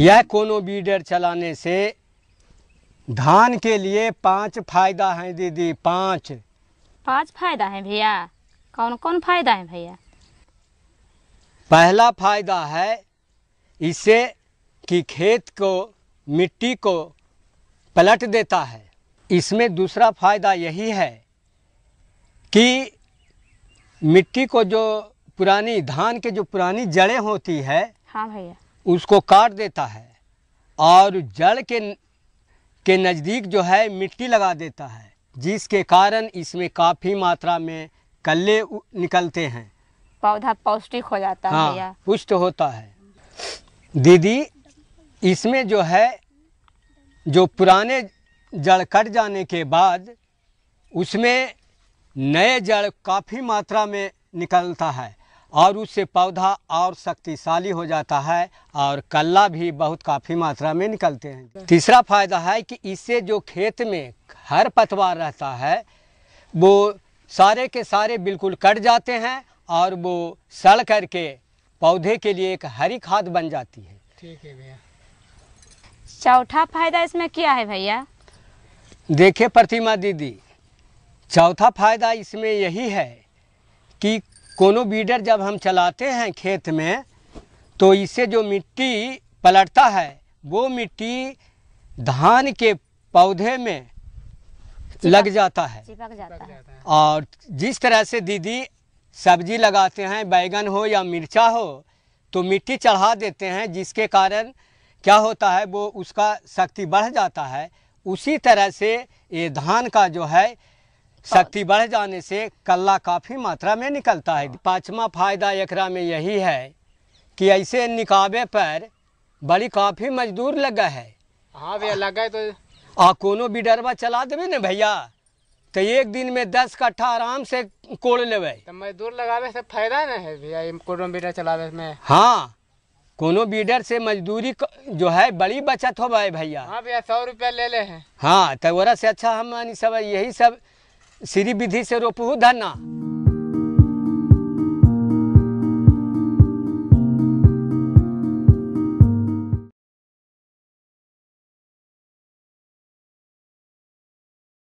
यह कोनो बीडर चलाने से धान के लिए पांच फायदा है दीदी पांच पांच फायदा है भैया कौन कौन फायदा है भैया पहला फायदा है इससे कि खेत को मिट्टी को पलट देता है इसमें दूसरा फायदा यही है कि मिट्टी को जो पुरानी धान के जो पुरानी जड़ें होती है हाँ भैया उसको काट देता है और जड़ के के नज़दीक जो है मिट्टी लगा देता है जिसके कारण इसमें काफ़ी मात्रा में कल्ले निकलते हैं पौधा पौष्टिक हो जाता हाँ, है पुष्ट होता है दीदी इसमें जो है जो पुराने जड़ कट जाने के बाद उसमें नए जड़ काफ़ी मात्रा में निकलता है और उससे पौधा और शक्तिशाली हो जाता है और कल्ला भी बहुत काफ़ी मात्रा में निकलते हैं तीसरा फायदा है कि इससे जो खेत में हर पतवार रहता है वो सारे के सारे बिल्कुल कट जाते हैं और वो सड़ करके पौधे के लिए एक हरी खाद बन जाती है ठीक है भैया चौथा फायदा इसमें क्या है भैया देखिए प्रतिमा दीदी चौथा फायदा इसमें यही है कि कोनो बीडर जब हम चलाते हैं खेत में तो इससे जो मिट्टी पलटता है वो मिट्टी धान के पौधे में लग जाता है चिपक जाता है और जिस तरह से दीदी सब्जी लगाते हैं बैगन हो या मिर्चा हो तो मिट्टी चढ़ा देते हैं जिसके कारण क्या होता है वो उसका शक्ति बढ़ जाता है उसी तरह से ये धान का जो है शक्ति बढ़ जाने से कल्ला काफ़ी मात्रा में निकलता है पाँचवा फायदा एकरा में यही है कि ऐसे निकाबे पर बड़ी काफ़ी मजदूर लगा है हाँ भैया लगा है तो आ कोनो भी डरबा चला देवे ना भैया तो एक दिन में दस कट्ठा आराम से कोड़ ले तो मजदूर लगावे से फायदा न है भैया कोनो बीडर चलावे में हाँ कोनो बीडर से मजदूरी जो है बड़ी बचत हो भाई भैया हाँ भैया सौ रुपया ले ले हैं हाँ तो वरा से अच्छा हम सब यही सब श्री विधि से रोपू धना